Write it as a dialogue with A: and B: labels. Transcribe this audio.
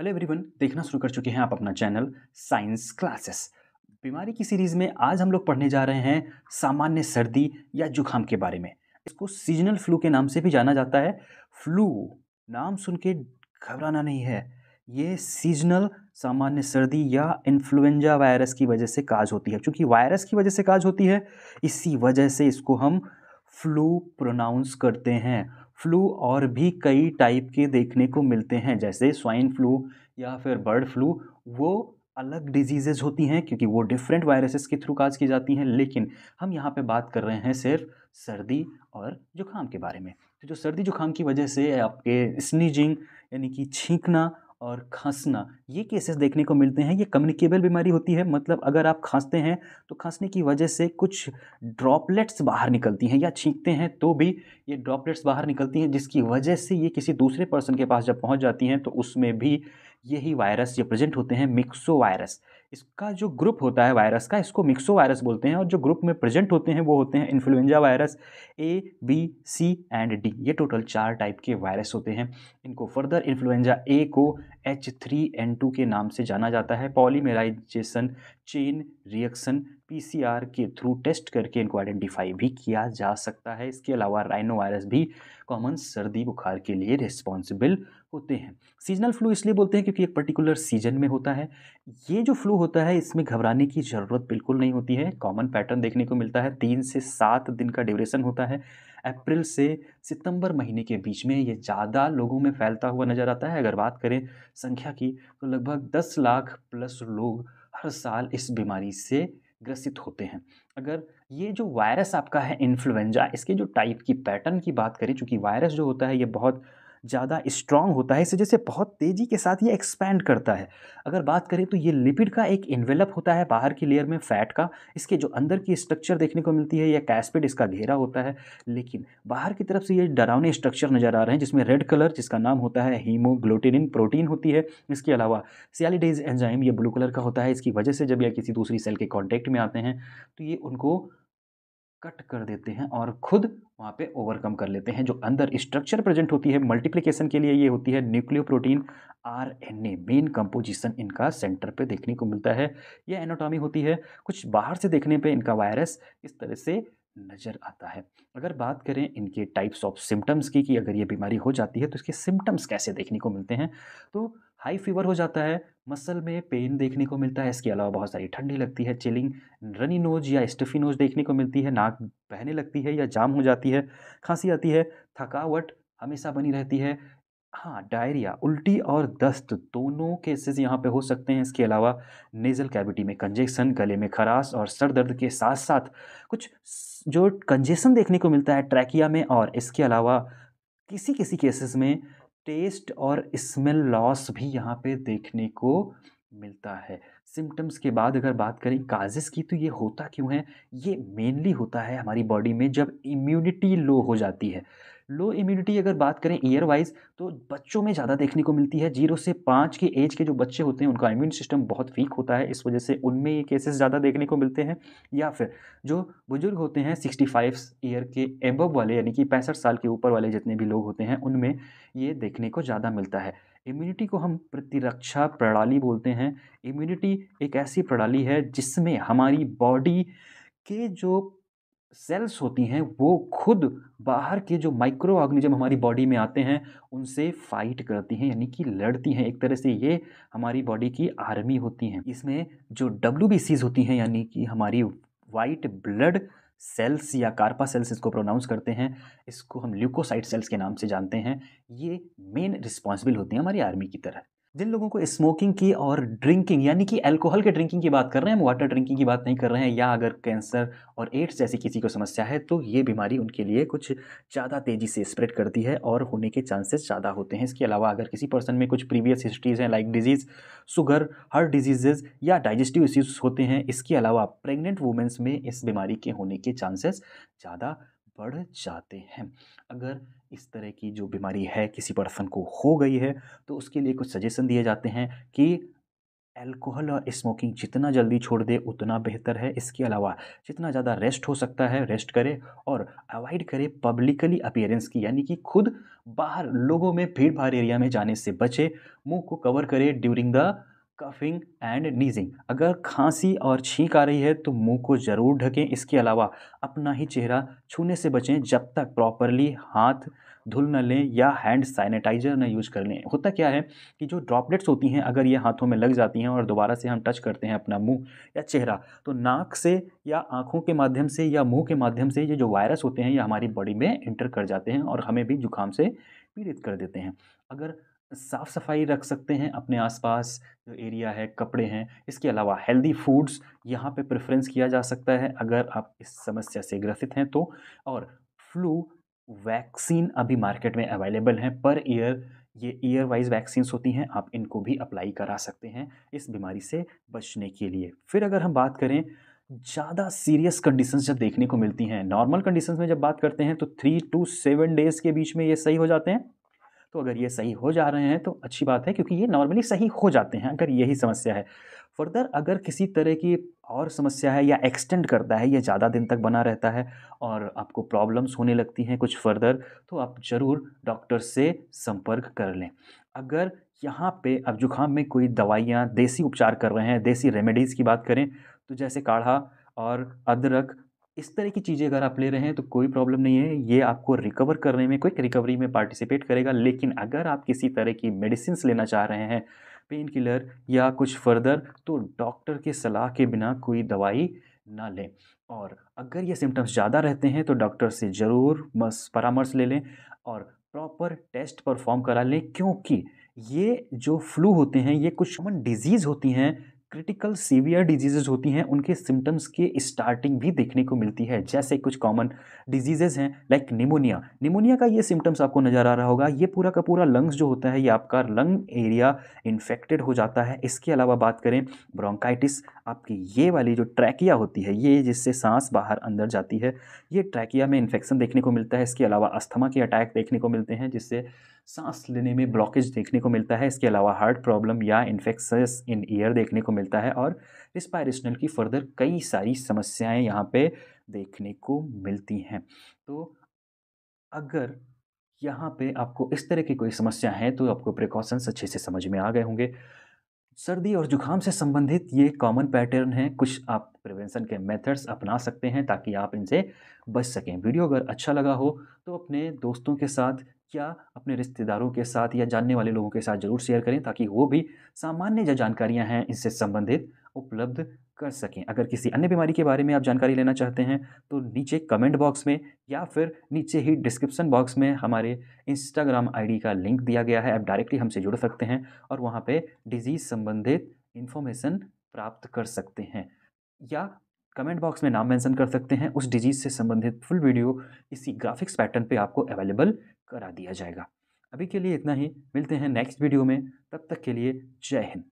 A: hello everyone देखना शुरू कर चुके हैं आप अपना चैनल साइंस क्लासेस बीमारी की सीरीज़ में आज हम लोग पढ़ने जा रहे हैं सामान्य सर्दी या जुखाम के बारे में इसको सीजनल फ्लू के नाम से भी जाना जाता है फ्लू नाम सुन के घबराना नहीं है ये सीजनल सामान्य सर्दी या इन्फ्लुएंजा वायरस की वजह से काज होती है चूँकि वायरस की वजह से काज होती है इसी वजह से इसको हम फ्लू प्रोनाउंस करते हैं फ्लू और भी कई टाइप के देखने को मिलते हैं जैसे स्वाइन फ्लू या फिर बर्ड फ्लू वो अलग डिजीज़ेज़ होती हैं क्योंकि वो डिफरेंट वायरसेस के थ्रू काज की जाती हैं लेकिन हम यहाँ पे बात कर रहे हैं सिर्फ सर्दी और जुकाम के बारे में तो जो सर्दी जुकाम की वजह से आपके स्नीजिंग यानी कि छींकना और खांसना ये केसेस देखने को मिलते हैं ये कम्युनिकेबल बीमारी होती है मतलब अगर आप खांसते हैं तो खांसने की वजह से कुछ ड्रॉपलेट्स बाहर निकलती हैं या छींकते हैं तो भी ये ड्रॉपलेट्स बाहर निकलती हैं जिसकी वजह से ये किसी दूसरे पर्सन के पास जब पहुंच जाती हैं तो उसमें भी ये ही वायरस ये प्रेजेंट होते हैं मिक्सो वायरस इसका जो ग्रुप होता है वायरस का इसको मिक्सो वायरस बोलते हैं और जो ग्रुप में प्रेजेंट होते हैं वो होते हैं influenza virus A B C and D ये टोटल चार टाइप के वायरस होते हैं इनको फर्दर इन्फ्लुएंजा ए को एच थ्री एन टू के नाम से जाना जाता है पॉलीमेराइजेशन चेन रिएक्शन पीसीआर के थ्रू टेस्ट करके इनको आइडेंटिफाई भी किया जा सकता है इसके अलावा राइनो वायरस भी कॉमन सर्दी बुखार के लिए रिस्पॉन्सिबल होते हैं सीजनल फ्लू इसलिए बोलते हैं क्योंकि एक पर्टिकुलर सीजन में होता है ये जो फ्लू होता है इसमें घबराने की ज़रूरत बिल्कुल नहीं होती है कॉमन पैटर्न देखने को मिलता है तीन से सात दिन का ड्यूरेशन होता है अप्रैल से सितंबर महीने के बीच में ये ज़्यादा लोगों में फैलता हुआ नज़र आता है अगर बात करें संख्या की तो लगभग दस लाख प्लस लोग हर साल इस बीमारी से ग्रसित होते हैं अगर ये जो वायरस आपका है इन्फ्लुएंजा इसके जो टाइप की पैटर्न की बात करें चूँकि वायरस जो होता है ये बहुत ज़्यादा स्ट्रांग होता है इस वजह से बहुत तेज़ी के साथ ये एक्सपैंड करता है अगर बात करें तो ये लिपिड का एक इन्वेलप होता है बाहर की लेयर में फैट का इसके जो अंदर की स्ट्रक्चर देखने को मिलती है या कैसपिड इसका घेरा होता है लेकिन बाहर की तरफ से ये डरावने स्ट्रक्चर नज़र आ रहे हैं जिसमें रेड कलर जिसका नाम होता है हीमोग्लोटिनिन प्रोटीन होती है इसके अलावा सियालीडेज एंजाइम ये ब्लू कलर का होता है इसकी वजह से जब यह किसी दूसरी सेल के कॉन्टैक्ट में आते हैं तो ये उनको कट कर देते हैं और खुद वहाँ पे ओवरकम कर लेते हैं जो अंदर स्ट्रक्चर प्रेजेंट होती है मल्टीप्लिकेशन के लिए ये होती है nucleoprotein R N A main composition इनका सेंटर पे देखने को मिलता है ये एनाटॉमी होती है कुछ बाहर से देखने पे इनका वायरस इस तरह से नज़र आता है अगर बात करें इनके टाइप्स ऑफ सिम्टम्स की कि अगर ये बीमारी हो जाती है तो इसके सिम्टम्स कैसे देखने को मिलते हैं तो हाई फीवर हो जाता है मसल में पेन देखने को मिलता है इसके अलावा बहुत सारी ठंडी लगती है चिलिंग रनी नोज या स्टफी नोज देखने को मिलती है नाक बहने लगती है या जाम हो जाती है खांसी आती है थकावट हमेशा बनी रहती है हाँ डायरिया उल्टी और दस्त दोनों केसेस यहाँ पे हो सकते हैं इसके अलावा नेज़ल कैविटी में कंजेक्शन गले में खराश और सर दर्द के साथ साथ कुछ जो कंजेशन देखने को मिलता है ट्रैकिया में और इसके अलावा किसी किसी केसेस में टेस्ट और स्मेल लॉस भी यहाँ पे देखने को मिलता है सिम्टम्स के बाद अगर बात करें काजेस की तो ये होता क्यों है ये मेनली होता है हमारी बॉडी में जब इम्यूनिटी लो हो जाती है लो इम्यूनिटी अगर बात करें ईयर वाइज तो बच्चों में ज़्यादा देखने को मिलती है जीरो से पाँच के एज के जो बच्चे होते हैं उनका इम्यून सिस्टम बहुत वीक होता है इस वजह से उनमें ये केसेस ज़्यादा देखने को मिलते हैं या फिर जो बुजुर्ग होते हैं सिक्सटी फाइव ईयर के एबव वाले यानी कि पैंसठ साल के ऊपर वाले जितने भी लोग होते हैं उनमें ये देखने को ज़्यादा मिलता है इम्यूनिटी को हम प्रतिरक्षा प्रणाली बोलते हैं इम्यूनिटी एक ऐसी प्रणाली है जिसमें हमारी बॉडी के जो सेल्स होती हैं वो खुद बाहर के जो माइक्रो ऑर्गेनिज्म हमारी बॉडी में आते हैं उनसे फाइट करती हैं यानी कि लड़ती हैं एक तरह से ये हमारी बॉडी की आर्मी होती हैं इसमें जो डब्ल्यू होती हैं यानी कि हमारी वाइट ब्लड सेल्स या कार्पा सेल्स इसको प्रोनाउंस करते हैं इसको हम ल्यूकोसाइट सेल्स के नाम से जानते हैं ये मेन रिस्पॉन्सिबल होती हैं हमारी आर्मी की तरह जिन लोगों को स्मोकिंग की और ड्रिंकिंग यानी कि अल्कोहल के ड्रिंकिंग की बात कर रहे हैं हम वाटर ड्रिंकिंग की बात नहीं कर रहे हैं या अगर कैंसर और एड्स जैसी किसी को समस्या है तो ये बीमारी उनके लिए कुछ ज़्यादा तेज़ी से स्प्रेड करती है और होने के चांसेस ज़्यादा होते हैं इसके अलावा अगर किसी पर्सन में कुछ प्रीवियस हिस्ट्रीज़ हैं like disease sugar heart diseases या डाइजेस्टिव इश्यूज़ होते हैं इसके अलावा प्रेगनेंट वुमेंस में इस बीमारी के होने के चांसेस ज़्यादा बढ़ जाते हैं अगर इस तरह की जो बीमारी है किसी पर्सन को हो गई है तो उसके लिए कुछ सजेशन दिए जाते हैं कि अल्कोहल और स्मोकिंग जितना जल्दी छोड़ दे उतना बेहतर है इसके अलावा जितना ज़्यादा रेस्ट हो सकता है रेस्ट करे और अवॉइड करे पब्लिकली अपेयरेंस की यानी कि खुद बाहर लोगों में भीड़ भाड़ एरिया में जाने से बचे मुंह को कवर करे during the coughing and sneezing अगर खांसी और छींक आ रही है तो मुंह को ज़रूर ढकें इसके अलावा अपना ही चेहरा छूने से बचें जब तक प्रॉपरली हाथ धुल न लें या हैंड सैनिटाइजर न यूज़ कर लें होता क्या है कि जो ड्रॉपलेट्स होती हैं अगर ये हाथों में लग जाती हैं और दोबारा से हम टच करते हैं अपना मुंह या चेहरा तो नाक से या आँखों के माध्यम से या मुंह के माध्यम से ये जो वायरस होते हैं ये हमारी बॉडी में इंटर कर जाते हैं और हमें भी जुकाम से पीड़ित कर देते हैं अगर साफ़ सफाई रख सकते हैं अपने आसपास जो एरिया है कपड़े हैं इसके अलावा हेल्दी फूड्स यहाँ पे प्रेफरेंस किया जा सकता है अगर आप इस समस्या से ग्रसित हैं तो और फ्लू वैक्सीन अभी मार्केट में अवेलेबल हैं पर ईयर ये ईयर वाइज वैक्सीन्स होती हैं आप इनको भी अप्लाई करा सकते हैं इस बीमारी से बचने के लिए फिर अगर हम बात करें ज़्यादा सीरियस कंडीशंस जब देखने को मिलती हैं नॉर्मल कंडीशंस में जब बात करते हैं तो थ्री टू सेवन डेज़ के बीच में ये सही हो जाते हैं तो अगर ये सही हो जा रहे हैं तो अच्छी बात है क्योंकि ये नॉर्मली सही हो जाते हैं अगर यही समस्या है फर्दर अगर किसी तरह की और समस्या है या एक्सटेंड करता है या ज़्यादा दिन तक बना रहता है और आपको प्रॉब्लम्स होने लगती हैं कुछ फर्दर तो आप ज़रूर डॉक्टर से संपर्क कर लें अगर यहाँ पे आप जुकाम में कोई दवाइयाँ देसी उपचार कर रहे हैं देसी रेमेडीज़ की बात करें तो जैसे काढ़ा और अदरक इस तरह की चीज़ें अगर आप ले रहे हैं तो कोई प्रॉब्लम नहीं है ये आपको रिकवर करने में क्विक रिकवरी में पार्टिसिपेट करेगा लेकिन अगर आप किसी तरह की मेडिसिन लेना चाह रहे हैं पेन किलर या कुछ फर्दर तो डॉक्टर के सलाह के बिना कोई दवाई ना लें और अगर ये सिम्टम्स ज़्यादा रहते हैं तो डॉक्टर से ज़रूर परामर्श ले लें और प्रॉपर टेस्ट परफॉर्म करा लें क्योंकि ये जो फ्लू होते हैं ये कुछ कॉमन डिजीज़ होती हैं क्रिटिकल सीवियर डिजीजेज होती हैं उनके सिम्टम्स के स्टार्टिंग भी देखने को मिलती है जैसे कुछ कॉमन डिजीजेज हैं लाइक निमोनिया निमोनिया का ये सिम्टम्स आपको नज़र आ रहा होगा ये पूरा का पूरा लंग्स जो होता है ये आपका लंग एरिया इन्फेक्टेड हो जाता है इसके अलावा बात करें ब्रोंकाइटिस आपकी ये वाली जो ट्रैकिया होती है ये जिससे सांस बाहर अंदर जाती है ये ट्रैकिया में इन्फेक्शन देखने को मिलता है इसके अलावा अस्थमा के अटैक देखने को मिलते हैं जिससे सांस लेने में ब्लॉकेज देखने को मिलता है इसके अलावा हार्ट प्रॉब्लम या इन्फेक्शस इन ईयर देखने को मिलता है और रिस्पायरेशनल की फर्दर कई सारी समस्याएं यहाँ पे देखने को मिलती हैं तो अगर यहाँ पे आपको इस तरह की कोई समस्या है तो आपको प्रिकॉशंस अच्छे से समझ में आ गए होंगे सर्दी और जुकाम से संबंधित ये कॉमन पैटर्न है कुछ आप प्रिवेंशन के मेथड्स अपना सकते हैं ताकि आप इनसे बच सकें वीडियो अगर अच्छा लगा हो तो अपने दोस्तों के साथ या अपने रिश्तेदारों के साथ या जानने वाले लोगों के साथ ज़रूर शेयर करें ताकि वो भी सामान्य जो जानकारियाँ हैं इससे संबंधित उपलब्ध कर सकें अगर किसी अन्य बीमारी के बारे में आप जानकारी लेना चाहते हैं तो नीचे कमेंट बॉक्स में या फिर नीचे ही डिस्क्रिप्शन बॉक्स में हमारे इंस्टाग्राम आईडी का लिंक दिया गया है आप डायरेक्टली हमसे जुड़ सकते हैं और वहाँ पर डिजीज़ संबंधित इन्फॉर्मेशन प्राप्त कर सकते हैं या कमेंट बॉक्स में नाम मेंशन कर सकते हैं उस डिजीज़ से संबंधित फुल वीडियो इसी ग्राफिक्स पैटर्न पे आपको अवेलेबल करा दिया जाएगा अभी के लिए इतना ही मिलते हैं नेक्स्ट वीडियो में तब तक के लिए जय हिंद